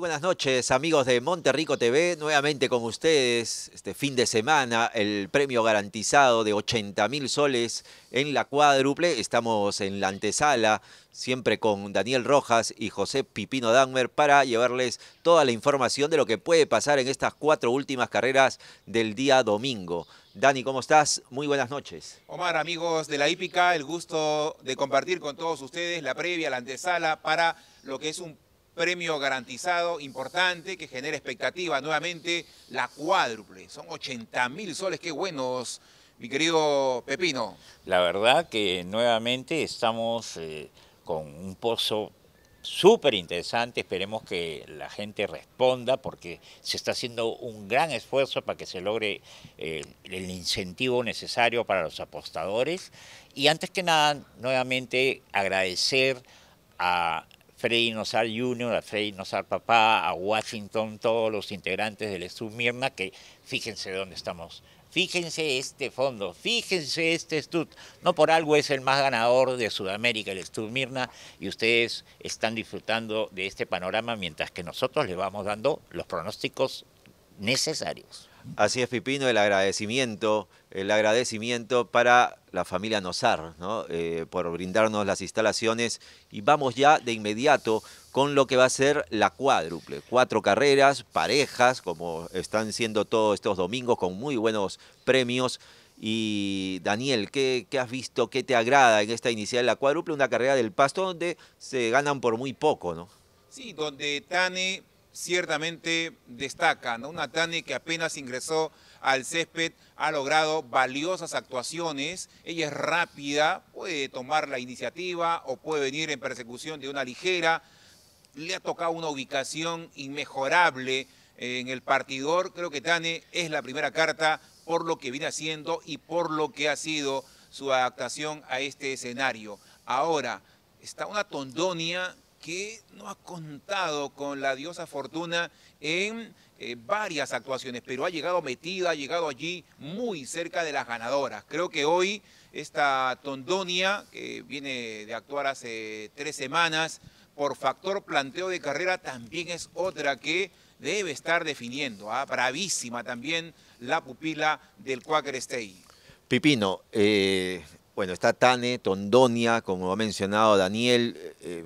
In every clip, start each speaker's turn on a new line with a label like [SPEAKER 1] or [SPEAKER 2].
[SPEAKER 1] buenas noches, amigos de Monterrico TV. Nuevamente con ustedes, este fin de semana, el premio garantizado de 80 mil soles en la cuádruple. Estamos en la antesala, siempre con Daniel Rojas y José Pipino Dagmer, para llevarles toda la información de lo que puede pasar en estas cuatro últimas carreras del día domingo. Dani, ¿cómo estás? Muy buenas noches.
[SPEAKER 2] Omar, amigos de la hípica, el gusto de compartir con todos ustedes la previa, la antesala para lo que es un premio garantizado importante que genera expectativa nuevamente, la cuádruple. Son 80 mil soles, qué buenos, mi querido Pepino.
[SPEAKER 3] La verdad que nuevamente estamos eh, con un pozo súper interesante, esperemos que la gente responda porque se está haciendo un gran esfuerzo para que se logre eh, el incentivo necesario para los apostadores y antes que nada, nuevamente agradecer a Freddy Nozar Jr., a Freddy Nozar Papá, a Washington, todos los integrantes del Estudio Mirna, que fíjense dónde estamos. Fíjense este fondo, fíjense este Estud, No por algo es el más ganador de Sudamérica, el Stud Mirna, y ustedes están disfrutando de este panorama mientras que nosotros les vamos dando los pronósticos necesarios. Así es, Pipino, el agradecimiento,
[SPEAKER 1] el agradecimiento para la familia Nosar ¿no? Eh, por brindarnos las instalaciones. Y vamos ya de inmediato con lo que va a ser la cuádruple. Cuatro carreras, parejas, como están siendo todos estos domingos, con muy buenos premios. Y Daniel, ¿qué, has visto? ¿Qué te agrada en esta inicial de la cuádruple? Una carrera del pasto donde se ganan por muy poco, ¿no?
[SPEAKER 2] Sí, donde Tane ciertamente destacan, Una Tane que apenas ingresó al césped ha logrado valiosas actuaciones. Ella es rápida, puede tomar la iniciativa o puede venir en persecución de una ligera. Le ha tocado una ubicación inmejorable eh, en el partidor. Creo que Tane es la primera carta por lo que viene haciendo y por lo que ha sido su adaptación a este escenario. Ahora, está una Tondonia que no ha contado con la diosa Fortuna en eh, varias actuaciones, pero ha llegado metida, ha llegado allí muy cerca de las ganadoras. Creo que hoy esta Tondonia, que viene de actuar hace tres semanas, por factor planteo de carrera también es otra que debe estar definiendo. ¿ah? Bravísima también la pupila del Quaker State.
[SPEAKER 1] Pipino, eh, bueno, está Tane, Tondonia, como ha mencionado Daniel, eh,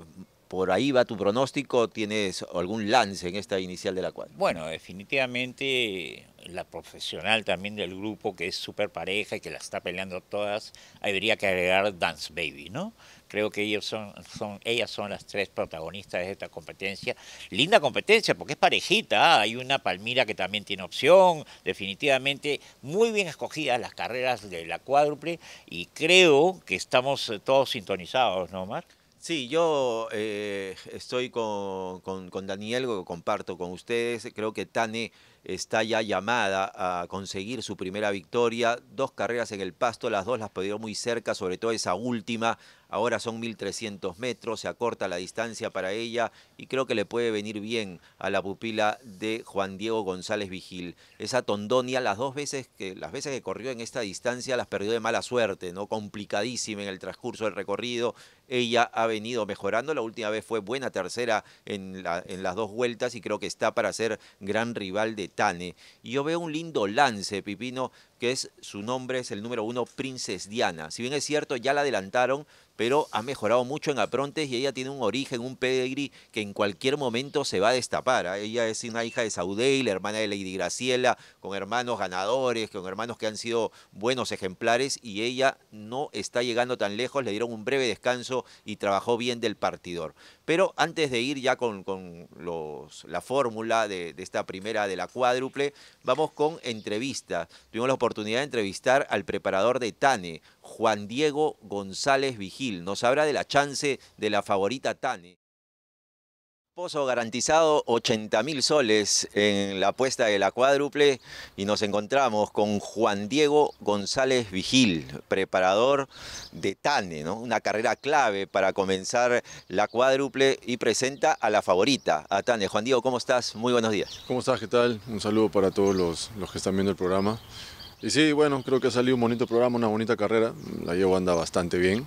[SPEAKER 1] por ahí va tu pronóstico, ¿tienes algún lance en esta inicial de
[SPEAKER 3] la cuadra? Bueno, definitivamente la profesional también del grupo, que es súper pareja y que la está peleando todas, habría que agregar Dance Baby, ¿no? Creo que ellos son, son, ellas son las tres protagonistas de esta competencia. Linda competencia porque es parejita. ¿ah? Hay una Palmira que también tiene opción. Definitivamente muy bien escogidas las carreras de la cuádruple y creo que estamos eh, todos sintonizados, ¿no, Marc?
[SPEAKER 1] Sí, yo eh, estoy con, con, Daniel, lo comparto con ustedes. Creo que Tane está ya llamada a conseguir su primera victoria. Dos carreras en el pasto, las dos las perdió muy cerca, sobre todo esa última ahora son 1.300 metros, se acorta la distancia para ella y creo que le puede venir bien a la pupila de Juan Diego González Vigil. Esa Tondonia, las dos veces que, las veces que corrió en esta distancia las perdió de mala suerte, ¿no? complicadísima en el transcurso del recorrido. Ella ha venido mejorando, la última vez fue buena tercera en, en las dos vueltas y creo que está para ser gran rival de Tane. Y yo veo un lindo lance, Pipino, que es su nombre, es el número uno, Princes Diana. Si bien es cierto, ya la adelantaron, pero ha mejorado mucho en aprontes y ella tiene un origen, un pedigree que en cualquier momento se va a destapar. ¿ah? Ella es una hija de Saudey, la hermana de Lady Graciela, con hermanos ganadores, con hermanos que han sido buenos ejemplares y ella no está llegando tan lejos, le dieron un breve descanso y trabajó bien del partidor. Pero antes de ir ya con, los, la fórmula de, de, esta primera de la cuádruple, vamos con entrevista. Tuvimos la oportunidad de entrevistar al preparador de Tane, Juan Diego González Vigil. Nos habla de la chance de la favorita Tane. Pozo garantizado 80 mil soles en la apuesta de la cuádruple y nos encontramos con Juan Diego González Vigil, preparador de TANE, ¿no? una carrera clave para comenzar la cuádruple y presenta a la favorita, a TANE. Juan Diego, ¿cómo estás? Muy buenos
[SPEAKER 4] días. ¿Cómo estás? ¿Qué tal? Un saludo para todos los, los que están viendo el programa. Y sí, bueno, creo que ha salido un bonito programa, una bonita carrera. La llevo anda bastante bien,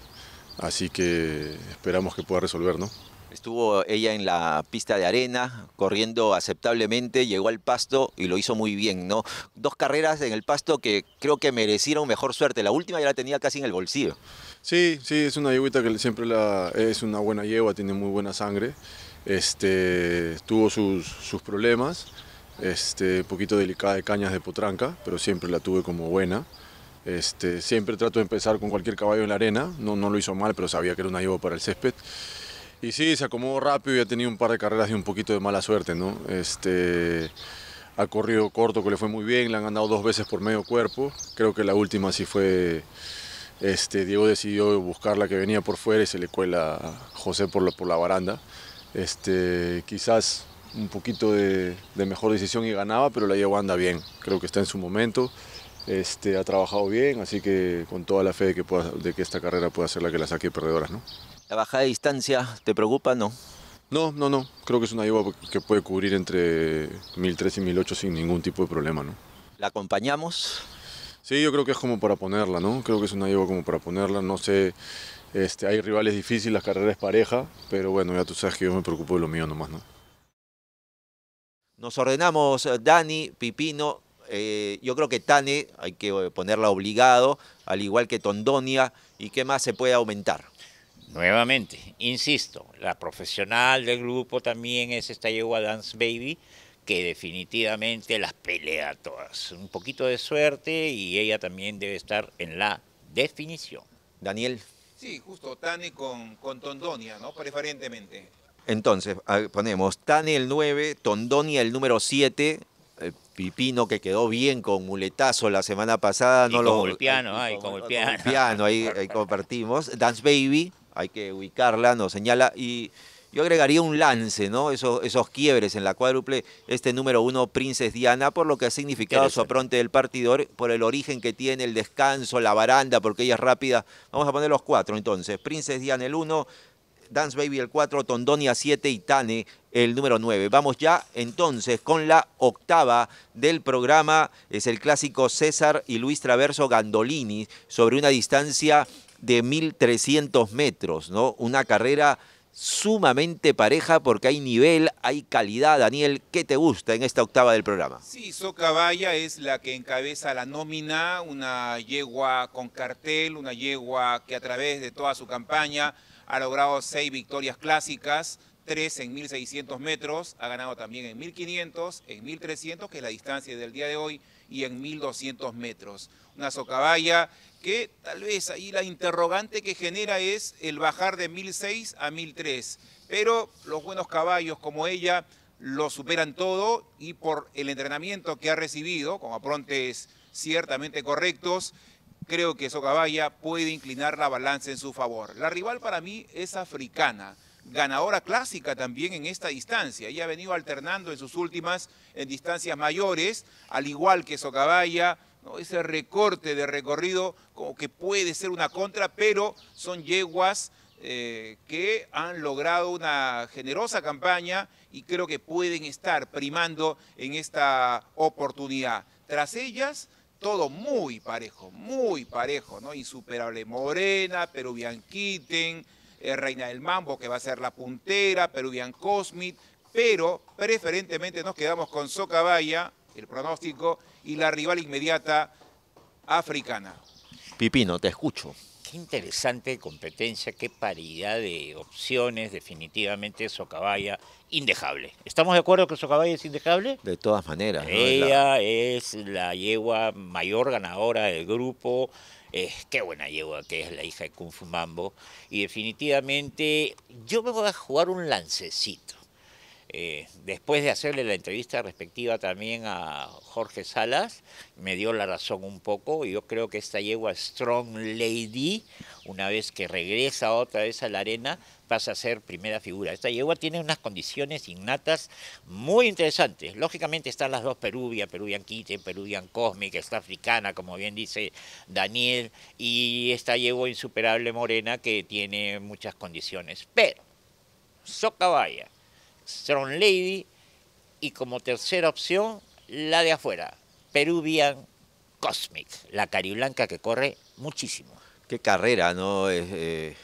[SPEAKER 4] así que esperamos que pueda resolver, ¿no?
[SPEAKER 1] Estuvo ella en la pista de arena, corriendo aceptablemente, llegó al pasto y lo hizo muy bien, ¿no? Dos carreras en el pasto que creo que merecieron
[SPEAKER 4] mejor suerte. La última ya la tenía casi en el bolsillo. Sí, sí, es una yeguita que siempre es una buena yegua, tiene muy buena sangre. Este, tuvo sus, problemas, este, un poquito delicada de cañas de potranca, pero siempre la tuve como buena. Este, siempre trato de empezar con cualquier caballo en la arena, no, no lo hizo mal, pero sabía que era una yegua para el césped. Y sí, se acomodó rápido y ha tenido un par de carreras de un poquito de mala suerte, ¿no? Este, ha corrido corto, que le fue muy bien, le han andado dos veces por medio cuerpo. Creo que la última sí fue... Este, Diego decidió buscar la que venía por fuera y se le cuela a José por la, por la baranda. Este, quizás un poquito de, mejor decisión y ganaba, pero la Diego anda bien. Creo que está en su momento, este, ha trabajado bien, así que con toda la fe de que, de que esta carrera pueda ser la que la saque perdedoras ¿no?
[SPEAKER 1] ¿La bajada de distancia te preocupa? No.
[SPEAKER 4] No, no, no. Creo que es una yegua que puede cubrir entre 1003 y 1.800 sin ningún tipo de problema, ¿no? ¿La acompañamos? Sí, yo creo que es como para ponerla, ¿no? Creo que es una yegua como para ponerla. No sé, este, hay rivales difíciles, las carreras es pareja, pero bueno, ya tú sabes que yo me preocupo de lo mío nomás, ¿no?
[SPEAKER 1] Nos ordenamos eh, Dani, Pipino, eh, yo creo que Tane hay que ponerla obligado, al igual que Tondonia, y qué más se puede aumentar. Nuevamente,
[SPEAKER 3] insisto, la profesional del grupo también es esta yegua Dance Baby, que definitivamente las pelea todas. Un poquito de suerte y ella también debe estar en la definición. Daniel.
[SPEAKER 2] Sí, justo, Tani con, con Tondonia, ¿no? Preferentemente.
[SPEAKER 1] Entonces, ponemos Tani el 9, Tondonia el número 7, Pipino que quedó bien con muletazo la semana pasada. no con lo, el
[SPEAKER 3] piano, ahí con, el piano.
[SPEAKER 1] ahí compartimos. Dance Baby, hay que ubicarla, nos señala. Y yo agregaría un lance, ¿no? Esos, esos quiebres en la cuádruple, este número uno, Princes Diana, por lo que ha significado su apronte del partidor, por el origen que tiene, el descanso, la baranda, porque ella es rápida. Vamos a poner los cuatro entonces. Princes Diana el uno, Dance Baby el cuatro, Tondonia siete y Tane el número nueve. Vamos ya entonces con la octava del programa. Es el clásico César y Luis Traverso Gandolini sobre una distancia de 1.300 metros, ¿no? Una carrera sumamente pareja porque hay nivel, hay calidad. Daniel, ¿qué te gusta en esta octava del programa?
[SPEAKER 2] Sí, Socabaya es la que encabeza la nómina, una yegua con cartel, una yegua que a través de toda su campaña ha logrado seis victorias clásicas, tres en 1600 metros, ha ganado también en 1500, en 1300, que es la distancia del día de hoy, y en 1200 metros. Una socabaya que tal vez ahí la interrogante que genera es el bajar de 1006 a 1003. Pero los buenos caballos como ella lo superan todo y por el entrenamiento que ha recibido, con aprontes ciertamente correctos, creo que Socaballa puede inclinar la balanza en su favor. La rival para mí es africana, ganadora clásica también en esta distancia. Ella ha venido alternando en sus últimas, en distancias mayores, al igual que Socabaya, ese recorte de recorrido como que puede ser una contra, pero son yeguas eh, que han logrado una generosa campaña y creo que pueden estar primando en esta oportunidad. Tras ellas, todo muy parejo, muy parejo, ¿no? Insuperable Morena, Peruvian Kitten, eh, Reina del Mambo, que va a ser la puntera, Peruvian Cosmic, pero preferentemente nos quedamos con Socabaya, el pronóstico y la rival inmediata africana.
[SPEAKER 1] Pipino, te escucho.
[SPEAKER 3] Qué interesante competencia, qué paridad de opciones, definitivamente Socabaya indejable. ¿Estamos de acuerdo que Socabaya es indejable? De todas maneras. Ella es, la... yegua mayor ganadora del grupo, eh, qué buena yegua que es la hija de Kung Fu y definitivamente yo me voy a jugar un lancecito. Eh, después de hacerle la entrevista respectiva también a Jorge Salas, me dio la razón un poco. Yo creo que esta yegua Strong Lady, una vez que regresa otra vez a la arena, pasa a ser primera figura. Esta yegua tiene unas condiciones innatas muy interesantes. Lógicamente están las dos Peruvia, Peruvian Kite, Peruvian Cosmic, está africana, como bien dice Daniel, y esta yegua insuperable morena que tiene muchas condiciones. Pero, socavaya. Strong Lady y como tercera opción la de afuera, Peruvian Cosmic, la cariblanca que corre
[SPEAKER 1] muchísimo. Qué carrera, ¿no? Eh,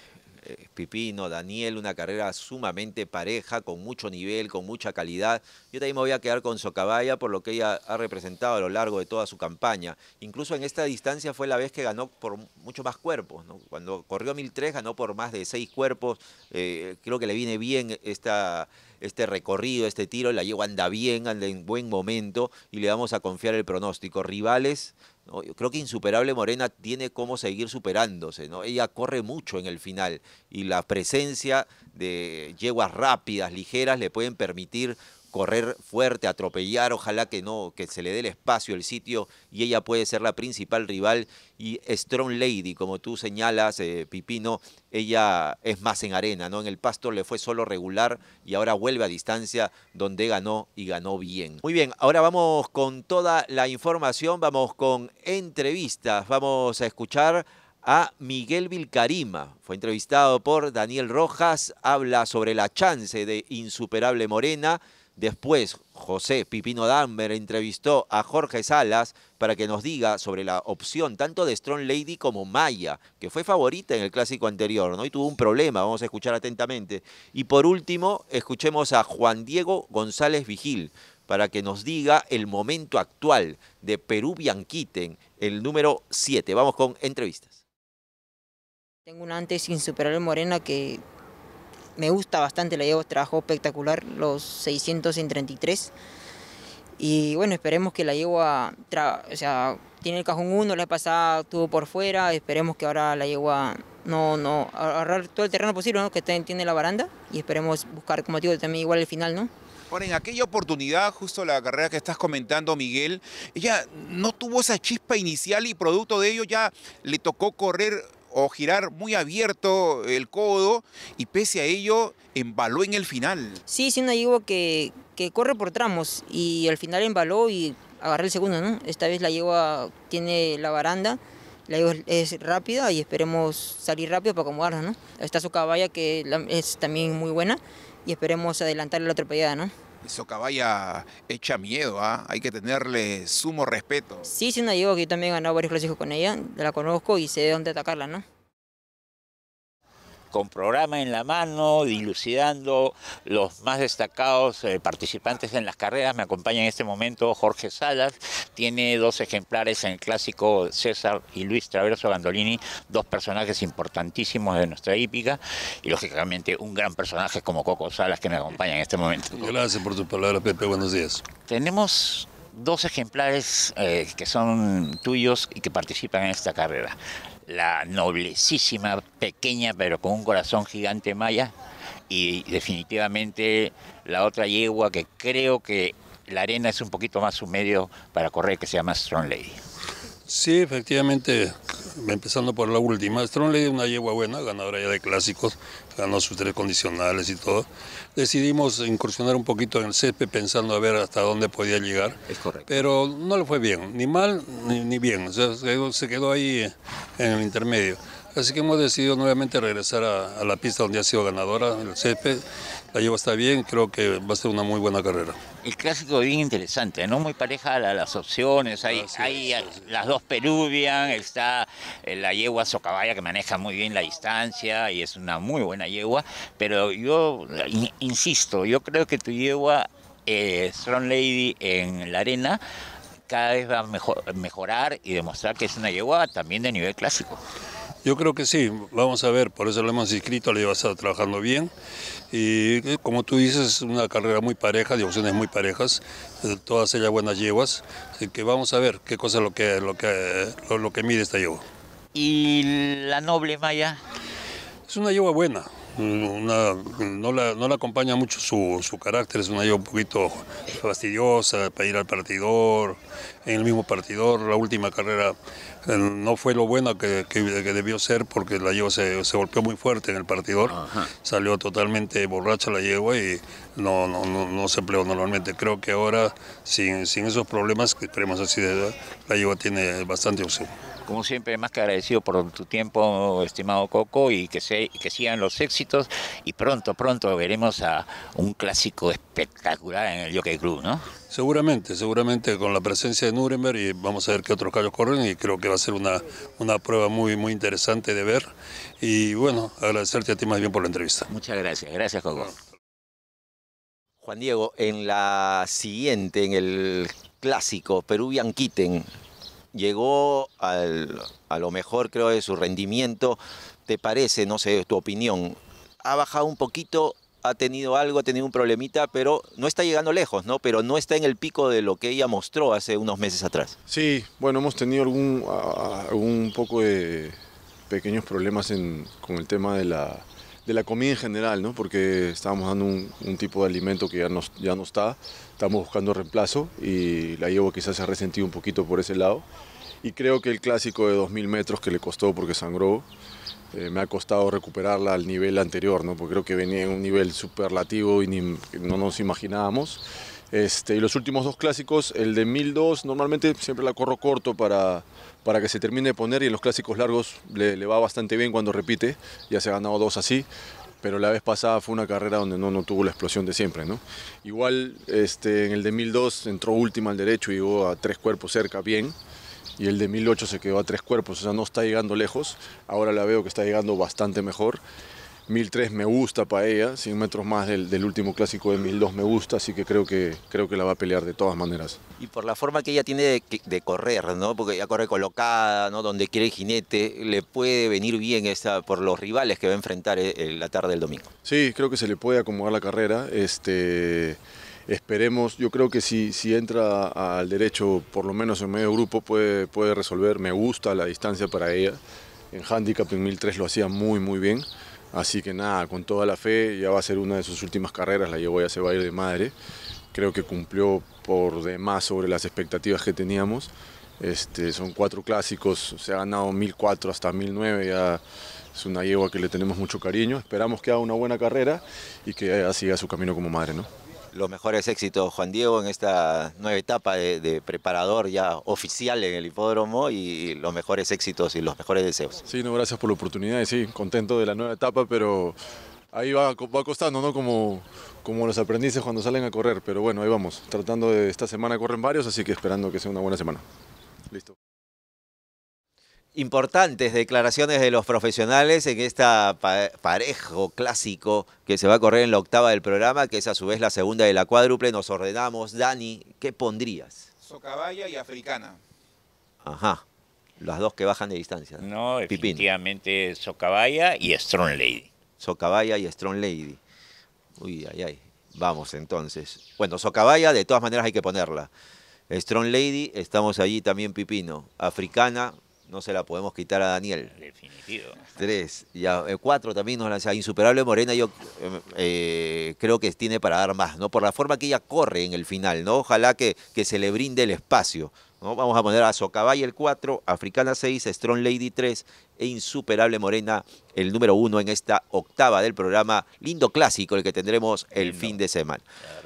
[SPEAKER 1] Pipino, Daniel, una carrera sumamente pareja, con mucho nivel, con mucha calidad. Yo también me voy a quedar con Socabaya por lo que ella ha representado a lo largo de toda su campaña. Incluso en esta distancia fue la vez que ganó por mucho más cuerpos. Cuando corrió 1003 ganó por más de seis cuerpos. Eh, creo que le viene bien este recorrido, este tiro. La lleva, anda bien, anda en buen momento y le vamos a confiar el pronóstico. Rivales yo creo que Insuperable Morena tiene como seguir superándose, ¿no? Ella corre mucho en el final y la presencia de yeguas rápidas, ligeras, le pueden permitir correr fuerte, atropellar, ojalá que no, que se le dé el espacio, el sitio, y ella puede ser la principal rival. Y Strong Lady, como tú señalas, eh, Pipino, ella es más en arena, ¿no? En el pasto le fue solo regular y ahora vuelve a distancia donde ganó y ganó bien. Muy bien, ahora vamos con toda la información, vamos con entrevistas, vamos a escuchar a Miguel Vilcarima. Fue entrevistado por Daniel Rojas, habla sobre la chance de Insuperable Morena. Después, José Pipino Damber entrevistó a Jorge Salas para que nos diga sobre la opción tanto de Strong Lady como Maya, que fue favorita en el clásico anterior, ¿no? Y tuvo un problema, vamos a escuchar atentamente. Y por último, escuchemos a Juan Diego González Vigil para que nos diga el momento actual de Perú Bianquiten, el número 7. Vamos con entrevistas.
[SPEAKER 5] Tengo un antes insuperable Morena que me gusta bastante, la Yegua, trabajó espectacular los 633. Y bueno, esperemos que la yegua, o sea, tiene el cajón 1, la pasada estuvo por fuera, esperemos que ahora la yegua no, no, ahorrar todo el terreno posible, ¿no? que tiene la baranda y esperemos buscar, como digo, también igual el final, ¿no?
[SPEAKER 2] Ahora, en aquella oportunidad, justo la carrera que estás comentando, Miguel, ella no tuvo esa chispa inicial y producto de ello ya le tocó correr o girar muy abierto el codo y pese a ello embaló en el final.
[SPEAKER 5] Sí, sí, una yegua que, que corre por tramos y al final embaló y agarré el segundo, ¿no? Esta vez la yegua tiene la baranda, la yegua es rápida y esperemos salir rápido para acomodarla, ¿no? Está su caballa que es también muy buena y esperemos adelantar la atropellada, ¿no?
[SPEAKER 2] caballa echa miedo, ¿ah? hay que tenerle sumo respeto. Sí,
[SPEAKER 5] sí, una que yo también he ganado varios clásicos con ella, la conozco y sé de dónde atacarla, ¿no?
[SPEAKER 3] con programa en la mano, dilucidando los más destacados eh, participantes en las carreras. Me acompaña en este momento Jorge Salas, tiene dos ejemplares en el clásico César y Luis Traverso Gandolini, dos personajes importantísimos de nuestra hípica y lógicamente un gran personaje como Coco Salas que me acompaña en este momento. Gracias por tu palabra, Pepe. Buenos días. Tenemos dos ejemplares eh, que son tuyos y que participan en esta carrera la noblecísima, pequeña, pero con un corazón gigante maya, y definitivamente la otra yegua que creo que la arena es un poquito más su medio para correr, que se llama Strong Lady.
[SPEAKER 6] Sí, efectivamente, empezando por la última, Strong le dio una yegua buena, ganadora ya de clásicos, ganó sus tres condicionales y todo. Decidimos incursionar un poquito en el césped pensando a ver hasta dónde podía llegar. Es correcto. Pero no le fue bien, ni mal ni, bien, o sea, se, quedó, ahí eh, en el intermedio. Así que hemos decidido nuevamente regresar a, la pista donde ha sido ganadora, el césped, la Yegua está bien, creo que va a ser una muy buena carrera. El clásico bien interesante,
[SPEAKER 3] ¿no? Muy pareja a las opciones. Hay, las dos Peruvian, está eh, la yegua Socabaya que maneja muy bien la distancia y es una muy buena yegua. Pero yo insisto, yo creo que tu yegua eh, Strong Lady en la arena cada vez va a mejorar y demostrar que es una yegua también de nivel clásico. Yo creo que sí, vamos a ver, por eso lo hemos inscrito, la lleva está trabajando bien
[SPEAKER 6] y eh, como tú dices, es una carrera muy pareja, de opciones muy parejas, eh, todas ellas buenas yeguas, así que vamos a ver qué cosa es lo que, lo que, lo, que mide esta yegua.
[SPEAKER 3] ¿Y la noble Maya? Es una yegua buena,
[SPEAKER 6] una, no, la, no la acompaña mucho su, carácter, es una yo un poquito fastidiosa para ir al partidor, en el mismo partidor, la última carrera eh, no fue lo bueno que, que, debió ser porque la yegua se, se, golpeó muy fuerte en el partidor, salió totalmente borracha la yegua y no, no, se empleó normalmente. Creo que ahora, sin, sin esos problemas que así de la yegua tiene bastante opción. Como siempre, más
[SPEAKER 3] que agradecido por tu tiempo, estimado Coco, y que, que sigan los éxitos. Y pronto, pronto veremos a un clásico espectacular en el Jockey Club, ¿no? Seguramente,
[SPEAKER 6] seguramente con la presencia de Nuremberg y vamos a ver qué otros callos corren y creo que va a ser una, una prueba muy, muy interesante de ver. Y bueno, agradecerte a ti más bien por la entrevista. Muchas gracias, gracias Coco. Juan Diego,
[SPEAKER 1] en la siguiente, en el clásico Peruvian Kitten, llegó al, a lo mejor creo de su rendimiento, ¿te parece, no sé, tu opinión? ¿Ha bajado un poquito ha tenido algo, ha tenido un problemita, pero no está llegando lejos, ¿no? Pero no está en el pico de lo que ella mostró hace unos meses atrás.
[SPEAKER 4] Sí, bueno, hemos tenido algún, poco de pequeños problemas con el tema de la, comida en general, ¿no? Porque estábamos dando un, tipo de alimento que ya no, ya no está, estamos buscando reemplazo y la llevo quizás se ha resentido un poquito por ese lado. Y creo que el clásico de 2.000 metros que le costó porque sangró, eh, me ha costado recuperarla al nivel anterior, ¿no? porque creo que venía en un nivel superlativo y no nos imaginábamos. Este, y los últimos dos clásicos, el de 1002, normalmente siempre la corro corto para, que se termine de poner y en los clásicos largos le, va bastante bien cuando repite, ya se ha ganado dos así pero la vez pasada fue una carrera donde no, no tuvo la explosión de siempre, Igual este, en el de 1002 entró última al derecho y llegó a tres cuerpos cerca, bien, y el de 1008 se quedó a tres cuerpos, o sea, no está llegando lejos. Ahora la veo que está llegando bastante mejor. 1003 me gusta para ella, 100 metros más del, último clásico de 1002 me gusta, así que creo, que creo que la va a pelear de todas maneras. Y
[SPEAKER 1] por la forma que ella
[SPEAKER 4] tiene de, correr, ¿no? Porque ella corre colocada, ¿no? Donde quiere el
[SPEAKER 1] jinete, le puede venir bien esa por los rivales que va a enfrentar eh, eh, la tarde del domingo.
[SPEAKER 4] Sí, creo que se le puede acomodar la carrera. Este Esperemos, yo creo que si, si entra al derecho, por lo menos en medio grupo, puede, puede resolver. Me gusta la distancia para ella. En Handicap en 1003 lo hacía muy, muy bien. Así que nada, con toda la fe, ya va a ser una de sus últimas carreras, la Yegua ya se va a ir de madre. Creo que cumplió por demás sobre las expectativas que teníamos. Este, son cuatro clásicos, se ha ganado 1004 hasta 1009, ya es una yegua que le tenemos mucho cariño. Esperamos que haga una buena carrera y que eh, siga su camino como madre. ¿no? los mejores éxitos, Juan Diego, en esta nueva
[SPEAKER 1] etapa de, preparador ya oficial en el hipódromo y, los mejores éxitos y los
[SPEAKER 4] mejores deseos. Sí, no, gracias por la oportunidad y sí, contento de la nueva etapa, pero ahí va, va costando, ¿no? Como, como los aprendices cuando salen a correr, pero bueno, ahí vamos, tratando de esta semana corren varios, así que esperando que sea una buena semana. Listo
[SPEAKER 1] importantes declaraciones de los profesionales en este parejo clásico que se va a correr en la octava del programa, que es a su vez la segunda de la cuádruple. Nos ordenamos. Dani, ¿qué pondrías?
[SPEAKER 2] Socaballa y Africana.
[SPEAKER 1] Ajá. Las dos que bajan de distancia.
[SPEAKER 3] No, efectivamente Socabaya y
[SPEAKER 1] Strong Lady. Socaballa y Strong Lady. Uy, ay, ay. Vamos entonces. Bueno, Socaballa de todas maneras hay que ponerla. Strong Lady, estamos allí también Pipino. Africana, no se la podemos quitar a Daniel.
[SPEAKER 3] Definitivo.
[SPEAKER 1] Tres. Y eh, cuatro también nos lanza. Insuperable Morena, yo eh, eh, creo que tiene para dar más, ¿no? Por la forma que ella corre en el final, ¿no? Ojalá que, que se le brinde el espacio. ¿no? Vamos a poner a Socabay el 4, Africana 6, Strong Lady 3 e Insuperable Morena el número uno en esta octava del programa. Lindo clásico el que tendremos el fin de semana.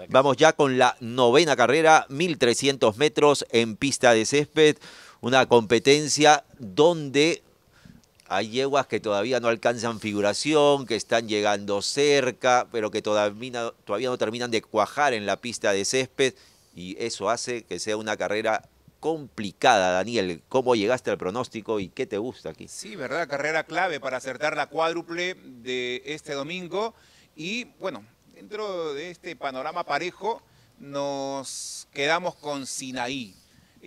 [SPEAKER 1] Vamos ya con la novena carrera, 1300 metros en pista de césped una competencia donde hay yeguas que todavía no alcanzan figuración, que están llegando cerca, pero que todavía, no terminan de cuajar en la pista de césped y eso hace que sea una carrera complicada, Daniel. ¿Cómo llegaste al pronóstico y qué te gusta
[SPEAKER 2] aquí? Sí, verdad, carrera clave para acertar la cuádruple de este domingo y bueno, dentro de este panorama parejo nos quedamos con Sinaí.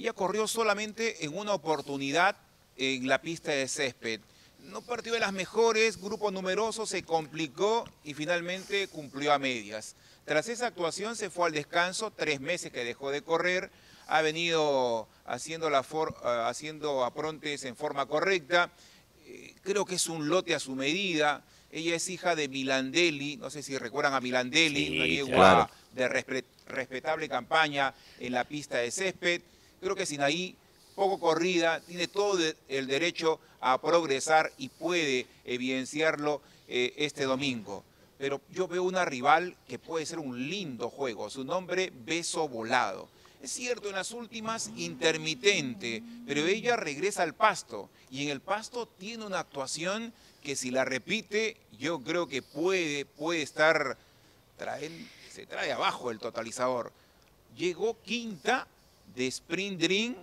[SPEAKER 2] Ella corrió solamente en una oportunidad en la pista de césped. No partió de las mejores, grupo numeroso, se complicó y finalmente cumplió a medias. Tras esa actuación se fue al descanso, tres meses que dejó de correr, ha venido haciendo, la eh, haciendo aprontes en forma correcta, eh, creo que es un lote a su medida, ella es hija de Milandelli, no sé si recuerdan a Milandelli, una de respetable campaña en la pista de césped creo que Sinaí, poco corrida, tiene todo el derecho a progresar y puede evidenciarlo eh, este domingo. Pero yo veo una rival que puede ser un lindo juego. Su nombre, Beso Volado. Es cierto, en las últimas intermitente, pero ella regresa al pasto y en el pasto tiene una actuación que si la repite, yo creo que puede, puede estar, se trae abajo el totalizador. Llegó quinta de Spring Dream,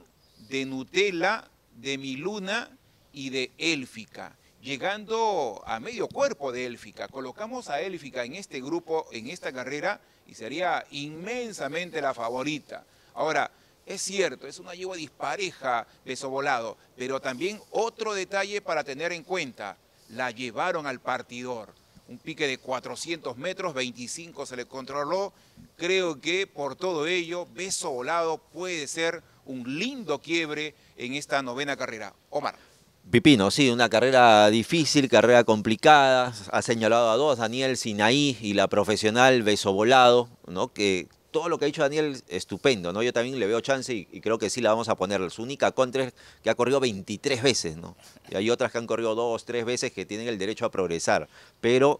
[SPEAKER 2] de Nutella, de Miluna y de Élfica. Llegando a medio cuerpo de Élfica, colocamos a Élfica en este grupo, en esta carrera, y sería inmensamente la favorita. Ahora, es cierto, es una yegua dispareja peso volado, pero también otro detalle para tener en cuenta, la llevaron al partidor un pique de 400 metros, 25 se le controló. Creo que por todo ello, beso volado puede ser un lindo quiebre en esta novena carrera. Omar.
[SPEAKER 1] Pipino, sí, una carrera difícil, carrera complicada. Ha señalado a dos, Daniel Sinaí y la profesional Beso Volado, ¿no? que todo lo que ha dicho Daniel, estupendo, ¿no? Yo también le veo chance y, creo que sí la vamos a poner. Su única contra es que ha corrido 23 veces, ¿no? Y hay otras que han corrido dos, tres veces que tienen el derecho a progresar. Pero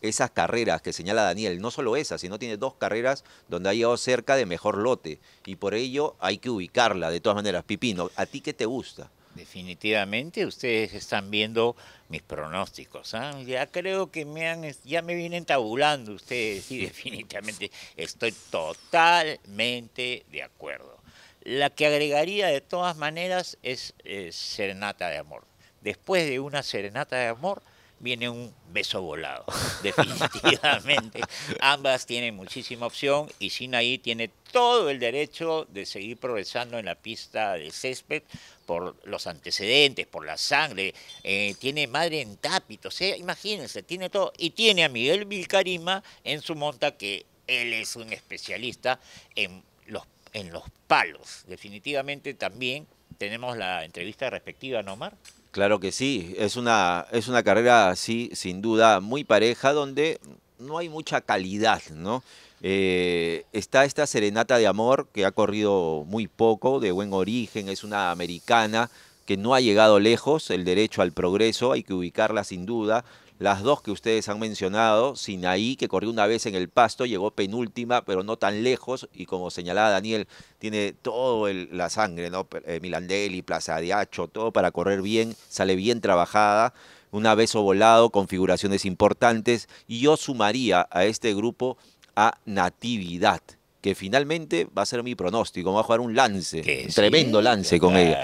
[SPEAKER 1] esas carreras que señala Daniel, no solo esas, sino tiene dos carreras donde ha llegado cerca de mejor lote. Y por
[SPEAKER 3] ello hay que ubicarla, de todas maneras. Pipino, ¿a ti qué te gusta? definitivamente ustedes están viendo mis pronósticos. ¿ah? Ya creo que me han, ya me vienen tabulando ustedes y definitivamente estoy totalmente de acuerdo. La que agregaría de todas maneras es eh, Serenata de Amor. Después de una Serenata de Amor, viene un beso volado, definitivamente. Ambas tienen muchísima opción y Sinaí tiene todo el derecho de seguir progresando en la pista de césped por los antecedentes, por la sangre. Eh, tiene madre en o sea, eh, imagínense, tiene todo. Y tiene a Miguel Vilcarima en su monta que él es un especialista en los, en los palos. Definitivamente también tenemos la entrevista respectiva, ¿no, Omar?
[SPEAKER 1] Claro que sí, es una, es una carrera así, sin duda, muy pareja, donde no hay mucha calidad, ¿no? Eh, está esta Serenata de Amor, que ha corrido muy poco, de buen origen, es una americana que no ha llegado lejos, el derecho al progreso, hay que ubicarla sin duda las dos que ustedes han mencionado, Sinaí, que corrió una vez en el pasto, llegó penúltima, pero no tan lejos, y como señalaba Daniel, tiene toda la sangre, ¿no? Eh, Milandelli, Plaza de Hacho, todo para correr bien, sale bien trabajada, un vez volado, configuraciones importantes, y yo sumaría a este grupo a Natividad que finalmente va a ser mi pronóstico. Va a jugar un lance, un tremendo lance con ella.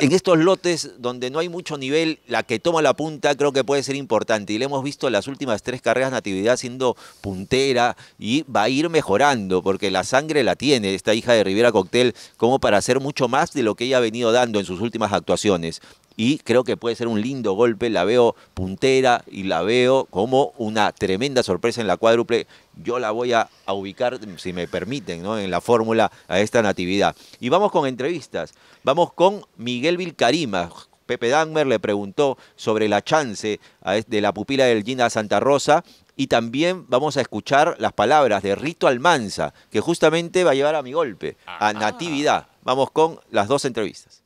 [SPEAKER 1] En estos lotes donde no hay mucho nivel, la que toma la punta creo que puede ser importante. Y le hemos visto en las últimas tres carreras Natividad siendo puntera y va a ir mejorando porque la sangre la tiene esta hija de Rivera cóctel como para hacer mucho más de lo que ella ha venido dando en sus últimas actuaciones y creo que puede ser un lindo golpe, la veo puntera y la veo como una tremenda sorpresa en la cuádruple. Yo la voy a, ubicar, si me permiten, ¿no? en la fórmula a esta natividad. Y vamos con entrevistas. Vamos con Miguel Vilcarima, Pepe Dagmer le preguntó sobre la chance de la pupila del Gina Santa Rosa y también vamos a escuchar las palabras de Rito Almanza, que justamente va a llevar a mi golpe, a ah. Natividad. Vamos con las dos entrevistas.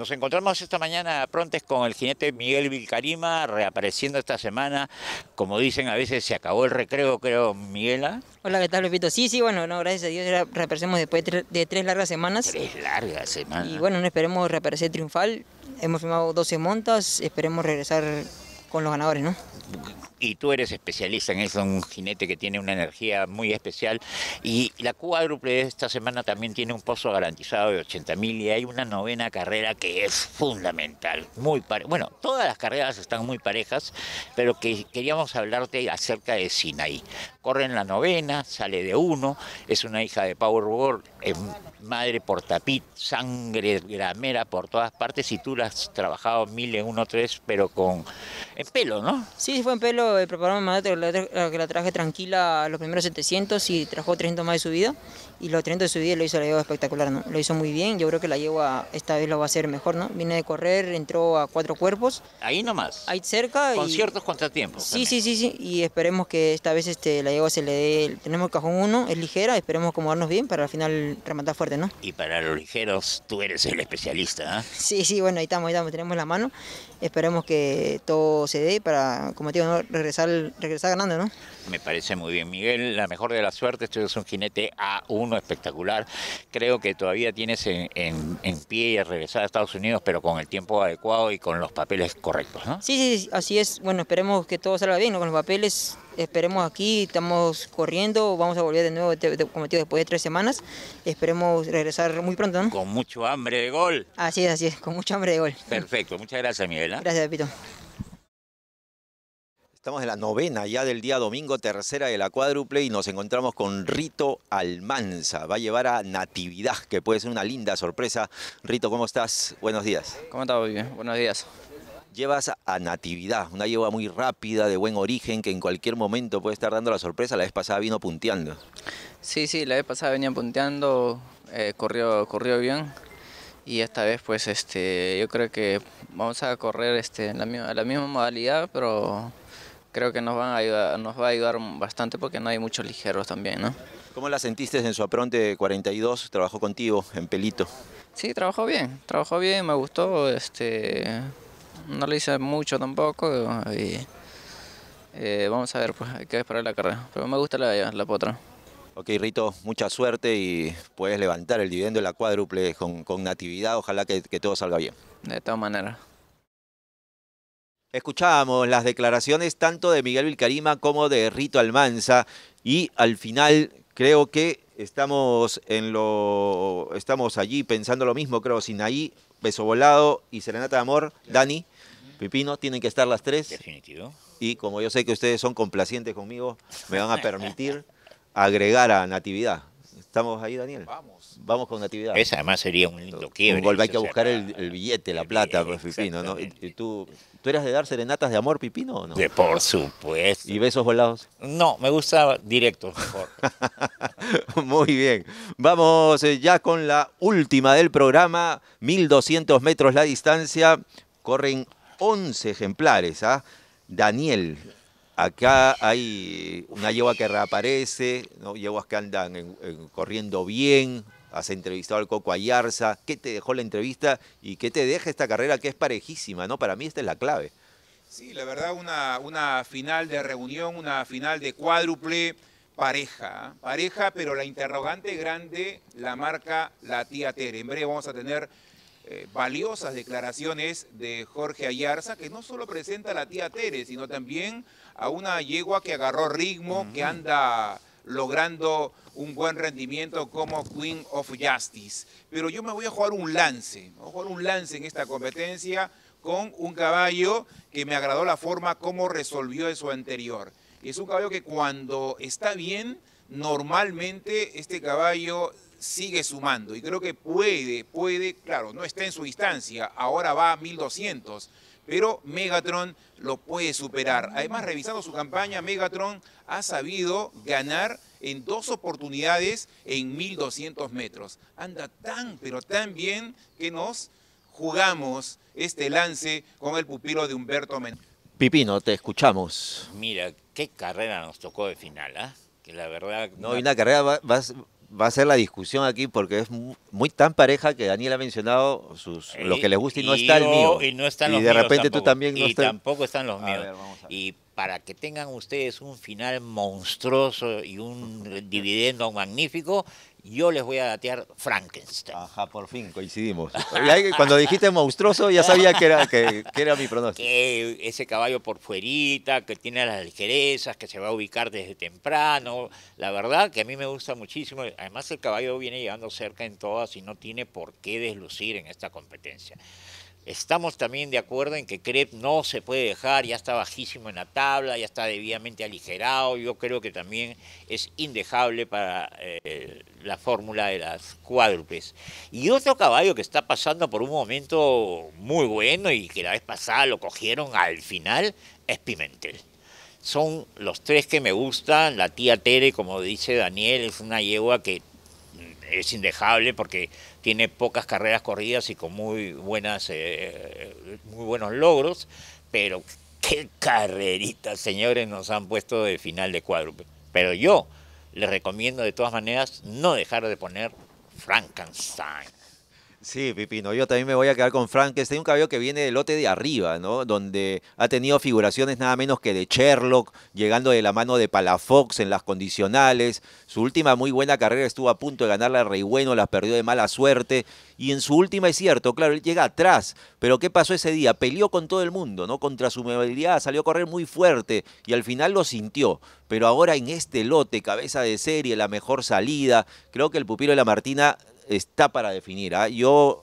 [SPEAKER 3] Nos encontramos esta mañana prontes con el jinete Miguel Vilcarima, reapareciendo esta semana. Como dicen, a veces se acabó el recreo, creo, Miguela. ¿ah?
[SPEAKER 5] Hola, ¿qué tal, Lupito? Sí, sí, bueno, gracias a Dios reaparecemos después de tres, largas semanas. Tres largas semanas. Y bueno, no esperemos reaparecer triunfal. Hemos firmado 12 montas, esperemos regresar con los ganadores, ¿no?
[SPEAKER 3] y tú eres especialista en eso, un jinete que tiene una energía muy especial. Y la cuádruple de esta semana también tiene un pozo garantizado de 80.000 mil y hay una novena carrera que es fundamental. Muy Bueno, todas las carreras están muy parejas, pero que queríamos hablarte acerca de Sinaí. Corre en la novena, sale de uno, es una hija de Power World, madre por tapit, sangre gramera por todas partes y tú la has trabajado mil en uno tres, pero con en pelo, ¿no?
[SPEAKER 5] Sí, fue en pelo preparamos eh, prepararme que la traje tranquila los primeros 700 y trajo 300 más de subida. Y los 300 de subida lo hizo la Yegua espectacular, ¿no? Lo hizo muy bien, yo creo que la Yegua esta vez lo va a hacer mejor, ¿no? Viene de correr, entró a cuatro cuerpos. Ahí nomás. Ahí cerca. Con ciertos contratiempos. Sí, sí, sí, sí. Y esperemos que esta vez este, la Yegua se le dé. Tenemos el cajón uno es ligera, esperemos acomodarnos bien para al final rematar fuerte, ¿no?
[SPEAKER 3] Y para los ligeros, tú eres el especialista, ¿ah?
[SPEAKER 5] Sí, sí, bueno, ahí estamos, ahí estamos, tenemos la mano. Esperemos que todo se dé para, como te digo, ¿no? regresar, regresar ganando, ¿no?
[SPEAKER 3] Me parece muy bien. Miguel, la mejor de la suerte, esto es un jinete A1 espectacular. Creo que todavía tienes en, pie y regresar a Estados Unidos, pero con el tiempo adecuado y con los papeles correctos, ¿no? Sí,
[SPEAKER 5] sí, así es. Bueno, esperemos que todo salga bien, ¿no? con los papeles esperemos aquí, estamos corriendo, vamos a volver de nuevo, de, después de tres semanas, esperemos regresar muy pronto, ¿no?
[SPEAKER 3] Con mucho hambre de gol.
[SPEAKER 5] Así es, así es, con mucho hambre de gol.
[SPEAKER 3] Perfecto, muchas gracias Miguel. ¿ah? Gracias, Pepito. Estamos en la novena ya
[SPEAKER 1] del día domingo, tercera de la cuádruple, y nos encontramos con Rito Almanza. Va a llevar a Natividad, que puede ser una linda sorpresa. Rito, ¿cómo estás? Buenos días. ¿Cómo estás, bien? Buenos días. Llevas a Natividad, una lleva muy rápida, de buen origen, que en cualquier momento puede estar dando la sorpresa. La vez pasada vino punteando. Sí, sí, la vez pasada venía punteando, eh, corrió, corrió bien y esta vez pues este yo creo que
[SPEAKER 7] vamos a correr este la misma modalidad pero creo que nos, van a ayudar,
[SPEAKER 1] nos va a ayudar bastante porque no hay muchos ligeros también, ¿no? ¿Cómo la sentiste en su apronte 42? Trabajó contigo en pelito. Sí, trabajó bien, trabajó bien, me gustó, este, no le hice mucho tampoco eh, vamos a ver, pues hay que esperar la carrera, pero me gusta la, potra. Ok, Rito, mucha suerte y puedes levantar el dividendo de la cuádruple con, natividad. Ojalá que todo salga bien. De todas maneras. Escuchábamos las declaraciones tanto de Miguel Vilcarima como de Rito Almanza y al final creo que estamos en lo estamos allí pensando lo mismo, creo Sinaí, Beso Volado y Serenata de Amor, Dani, Pipino, tienen que estar las tres.
[SPEAKER 3] Definitivo.
[SPEAKER 1] Y como yo sé que ustedes son complacientes conmigo, me van a permitir agregar a Natividad. ¿Estamos ahí, Daniel? Vamos vamos con actividad. Esa además sería un lindo quiebre. Un hay que buscar el, billete, la plata, Pipino, tú, ¿Tú eras de dar serenatas de amor, Pipino, o
[SPEAKER 3] por supuesto.
[SPEAKER 1] ¿Y besos volados?
[SPEAKER 3] No, me gusta directo,
[SPEAKER 1] Muy bien. Vamos eh, ya con la última del programa, 1200 metros la distancia, corren 11 ejemplares, ¿ah? Daniel, acá hay una yegua que reaparece, ¿no? yeguas que andan corriendo bien, has entrevistado al Coco Ayarza, ¿qué te dejó la entrevista y qué te deja esta carrera que es parejísima, ¿no? Para mí esta es la clave.
[SPEAKER 2] Sí, la verdad, una, una final de reunión, una final de cuádruple pareja, ¿ah? pareja, pero la interrogante grande la marca la tía Tere. En breve vamos a tener eh, valiosas declaraciones de Jorge Ayarza, que no solo presenta a la tía Tere, sino también a una yegua que agarró ritmo, que anda logrando un buen rendimiento como Queen of Justice. Pero yo me voy a jugar un lance, voy a jugar un lance en esta competencia con un caballo que me agradó la forma como resolvió en su anterior. Es un caballo que cuando está bien, normalmente este caballo sigue sumando y creo que puede, puede, claro, no está en su distancia, ahora va a 1200, pero Megatron lo puede superar. Además, revisando su campaña, Megatron ha sabido ganar en dos oportunidades en 1200 metros. Anda tan, pero tan bien que nos jugamos este lance con el pupilo de Humberto Mendoza.
[SPEAKER 1] Pipino, te escuchamos.
[SPEAKER 2] Mira, qué
[SPEAKER 3] carrera nos tocó de final, ¿ah? Que la verdad... No, hay una carrera
[SPEAKER 1] va a ser la discusión aquí porque es muy, tan pareja que Daniel ha mencionado sus, eh, lo que le gusta y no está el mío. Y no los de repente tú también no Y está... tampoco
[SPEAKER 3] están los míos. y para que tengan ustedes un final monstruoso y un dividendo magnífico, yo les voy a datear Frankenstein. Ajá, por fin coincidimos. Cuando dijiste
[SPEAKER 1] monstruoso ya sabía que era,
[SPEAKER 3] era mi pronóstico. ese caballo por fuerita, que tiene las ligerezas, que se va a ubicar desde temprano. La verdad que a mí me gusta muchísimo. Además el caballo viene llegando cerca en todas y no tiene por qué deslucir en esta competencia. Estamos también de acuerdo en que Crep no se puede dejar, ya está bajísimo en la tabla, ya está debidamente aligerado. Yo creo que también es indejable para eh, la fórmula de las cuádruples. Y otro caballo que está pasando por un momento muy bueno y que la vez pasada lo cogieron al final es Pimentel son los tres que me gustan. La tía Tere, como dice Daniel, es una yegua que mm, es indejable porque tiene pocas carreras corridas y con muy, buenas, eh, muy buenos logros, pero qué carreritas, señores, nos han puesto de final de cuadro. Pero yo les recomiendo de todas maneras no dejar de poner Frankenstein.
[SPEAKER 1] Sí, Pipino, yo también me voy a quedar con Frank. es un cabello que viene del lote de arriba, ¿no? Donde ha tenido figuraciones nada menos que de Sherlock, llegando de la mano de Palafox en las condicionales. Su última muy buena carrera estuvo a punto de ganarla la Rey Bueno, la perdió de mala suerte. Y en su última es cierto, claro, él llega atrás, pero ¿qué pasó ese día? Peleó con todo el mundo, ¿no? Contra su movilidad, salió a correr muy fuerte y al final lo sintió. Pero ahora en este lote, cabeza de serie, la mejor salida, creo que el pupilo de la Martina está para definir. ¿ah? Yo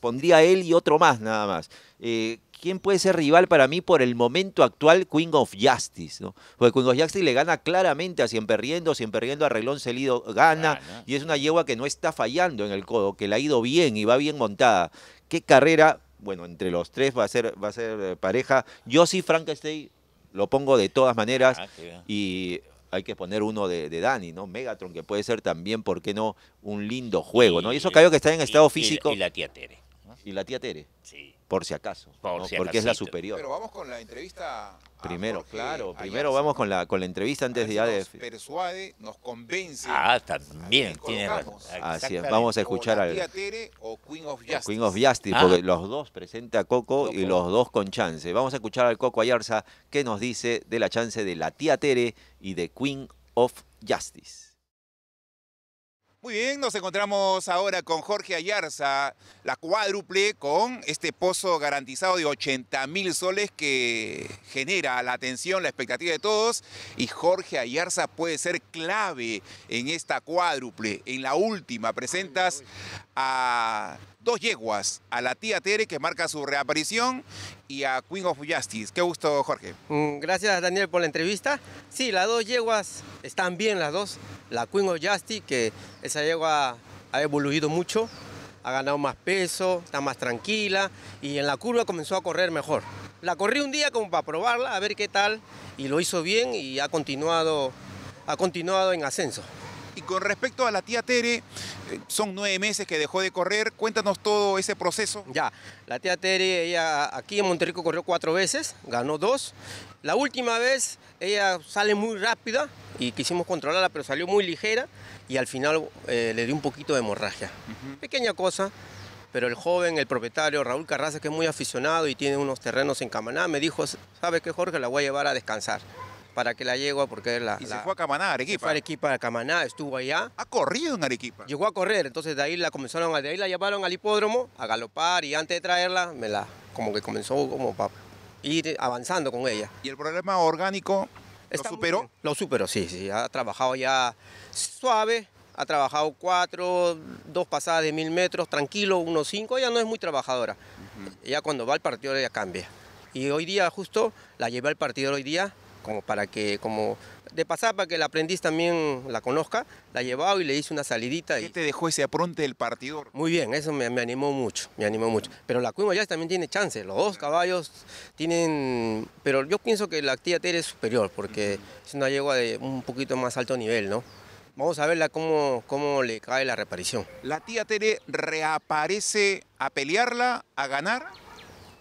[SPEAKER 1] pondría él y otro más nada más. Eh, ¿Quién puede ser rival para mí por el momento actual? Queen of Justice, ¿no? Porque Queen of Justice le gana claramente a Siempre Riendo, Siempre Riendo a Reglón Celido gana, y es una yegua que no está fallando en el codo, que le ha ido bien y va bien montada. ¿Qué carrera? Bueno, entre los tres va a ser, va a ser eh, pareja. Yo sí, Frankenstein, lo pongo de todas maneras. Ah, y hay que poner uno de, de, Dani, ¿no? Megatron, que puede ser también, ¿por qué no? Un lindo juego, ¿no? Y eso cayó que está en estado físico. Y la, y tía Tere. Y la tía Tere. Sí. Por si acaso. Porque es la superior. Pero
[SPEAKER 2] vamos con la entrevista.
[SPEAKER 1] primero, claro. Primero vamos con la, con la entrevista antes de ya Nos
[SPEAKER 2] persuade, nos convence. Ah, también, tiene razón. Así es, vamos a escuchar al. Tere o Queen of Justice. Queen of Justice, ah. porque los dos presenta
[SPEAKER 1] a Coco y los dos con chance. Vamos a escuchar al Coco Ayarza que nos dice de la chance de la tía Tere y de Queen of Justice.
[SPEAKER 2] Muy bien, nos encontramos ahora con Jorge Ayarza, la cuádruple con este pozo garantizado de 80 mil soles que genera la atención, la expectativa de todos. Y Jorge Ayarza puede ser clave en esta cuádruple. En la última presentas a dos yeguas, a la tía Tere que marca su reaparición y a Queen of Justice. Qué gusto, Jorge. Mm, gracias, Daniel, por la entrevista. Sí,
[SPEAKER 7] las dos yeguas están bien, las dos. La Queen of Justice, que esa yegua ha evoluido mucho, ha ganado más peso, está más tranquila y en la curva comenzó a correr mejor. La corrí un día como para probarla, a ver qué tal, y lo hizo bien y ha continuado, ha continuado en ascenso. Y con respecto a la tía Tere, eh, son nueve meses que dejó de correr. Cuéntanos todo ese proceso. Ya, la tía Tere, ella aquí en Monterrico corrió cuatro veces, ganó dos. La última vez ella sale muy rápida y quisimos controlarla, pero salió muy ligera y al final eh, le dio un poquito de hemorragia. Pequeña cosa, pero el joven, el propietario Raúl Carraza, que es muy aficionado y tiene unos terrenos en Camaná, me dijo, ¿sabe qué Jorge? La voy a llevar a descansar para que la yegua, porque la... Y se fue a Camaná, Arequipa. Se fue a Arequipa, a Camaná, estuvo allá. ¿Ha corrido en Arequipa? Llegó a correr, entonces de ahí la comenzaron, de ahí la llevaron al hipódromo a galopar y antes de traerla, me la, como que comenzó como para ir avanzando con ella. ¿Y el problema orgánico ¿Lo superó? Lo superó, sí, sí. Ha trabajado ya suave, ha trabajado cuatro, dos pasadas de mil metros, tranquilo, unos cinco, ya no es muy trabajadora. ...ella cuando va al partido ella cambia. Y hoy día justo la lleva al partido hoy día como para que, como de pasar para que el aprendiz también la conozca, la llevaba y le hice una salidita. Y... ¿Qué te dejó ese apronte del partidor? Muy bien, eso me, animó mucho, me animó mucho. Pero la Cuma ya también tiene chance, los dos caballos tienen... Pero yo pienso que la tía Tere es superior, porque es una yegua de un poquito más alto nivel, ¿no? Vamos a verla cómo, cómo le cae la reparición. ¿La tía Tere reaparece a pelearla, a ganar?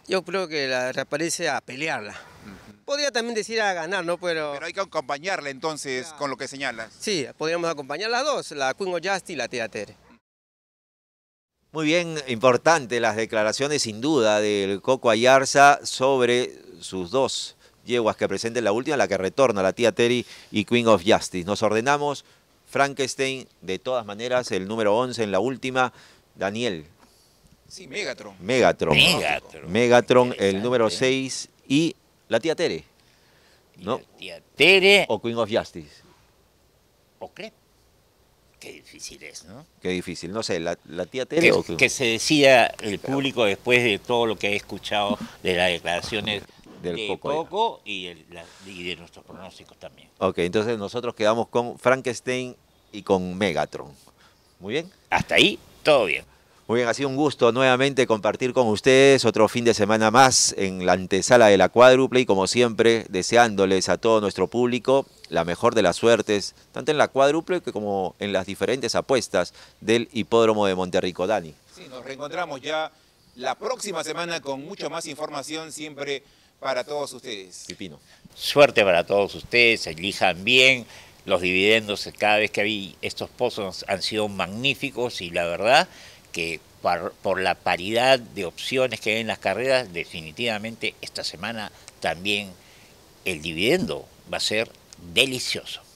[SPEAKER 7] Yo creo que la reaparece a pelearla podría también decir a ganar, ¿no? Pero, Pero hay que acompañarla entonces con lo que señalas. Sí, podríamos acompañar las dos, la Queen of Justice y la Tía Terry.
[SPEAKER 1] Muy bien, importante las declaraciones sin duda del Coco Ayarza sobre sus dos yeguas que presenten la última, la que retorna, la tía Terry y Queen of Justice. Nos ordenamos Frankenstein, de todas maneras, el número 11 en la última, Daniel.
[SPEAKER 2] Sí, Megatron. Megatron. Megatron.
[SPEAKER 1] Megatron, el número 6 y la tía Tere. ¿No? La tía Tere. O Queen of Justice.
[SPEAKER 3] O qué? Qué difícil es, ¿no? Qué difícil, no sé, la, tía Tere. Que, se decía el público después de todo lo que he escuchado de las declaraciones del poco Coco, y, y, de nuestros pronósticos también.
[SPEAKER 1] Ok, entonces nosotros quedamos con Frankenstein y con Megatron. Muy bien. Hasta ahí, todo bien. Muy bien, ha sido un gusto nuevamente compartir con ustedes otro fin de semana más en la antesala de la cuádruple y como siempre deseándoles a todo nuestro público la mejor de las suertes, tanto en la cuádruple como en las diferentes apuestas del Hipódromo de Monterrico. Dani.
[SPEAKER 2] Sí, nos reencontramos ya la próxima semana con mucha más información siempre para todos ustedes.
[SPEAKER 3] Pipino. Suerte para todos ustedes, elijan bien. Los dividendos cada vez que vi estos pozos han sido magníficos y la verdad que por, la paridad de opciones que hay en las carreras, definitivamente esta semana también el dividendo va a ser delicioso.